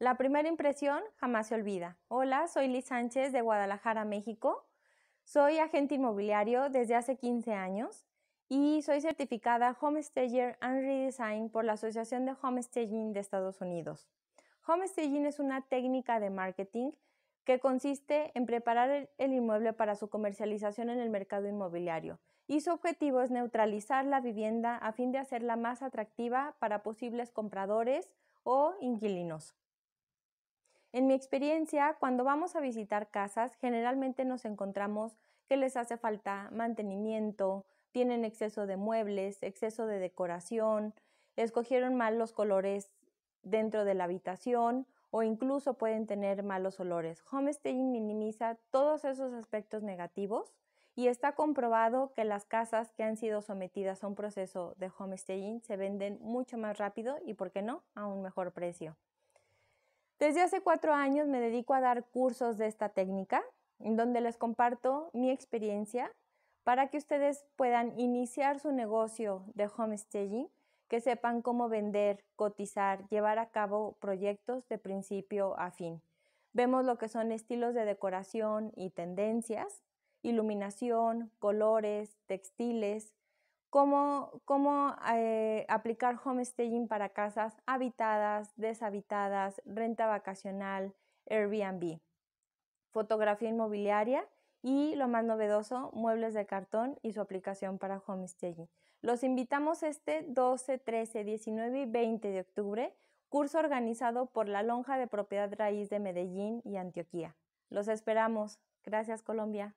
La primera impresión jamás se olvida. Hola, soy Liz Sánchez de Guadalajara, México. Soy agente inmobiliario desde hace 15 años y soy certificada Homestager and Redesign por la Asociación de Homestaging de Estados Unidos. Homestaging es una técnica de marketing que consiste en preparar el inmueble para su comercialización en el mercado inmobiliario y su objetivo es neutralizar la vivienda a fin de hacerla más atractiva para posibles compradores o inquilinos. En mi experiencia, cuando vamos a visitar casas, generalmente nos encontramos que les hace falta mantenimiento, tienen exceso de muebles, exceso de decoración, escogieron mal los colores dentro de la habitación o incluso pueden tener malos olores. Homesteading minimiza todos esos aspectos negativos y está comprobado que las casas que han sido sometidas a un proceso de homesteading se venden mucho más rápido y, ¿por qué no?, a un mejor precio. Desde hace cuatro años me dedico a dar cursos de esta técnica, donde les comparto mi experiencia para que ustedes puedan iniciar su negocio de staging, que sepan cómo vender, cotizar, llevar a cabo proyectos de principio a fin. Vemos lo que son estilos de decoración y tendencias, iluminación, colores, textiles, cómo, cómo eh, aplicar homesteading para casas habitadas, deshabitadas, renta vacacional, Airbnb, fotografía inmobiliaria y lo más novedoso, muebles de cartón y su aplicación para homestaging. Los invitamos este 12, 13, 19 y 20 de octubre, curso organizado por la Lonja de Propiedad Raíz de Medellín y Antioquía. Los esperamos. Gracias Colombia.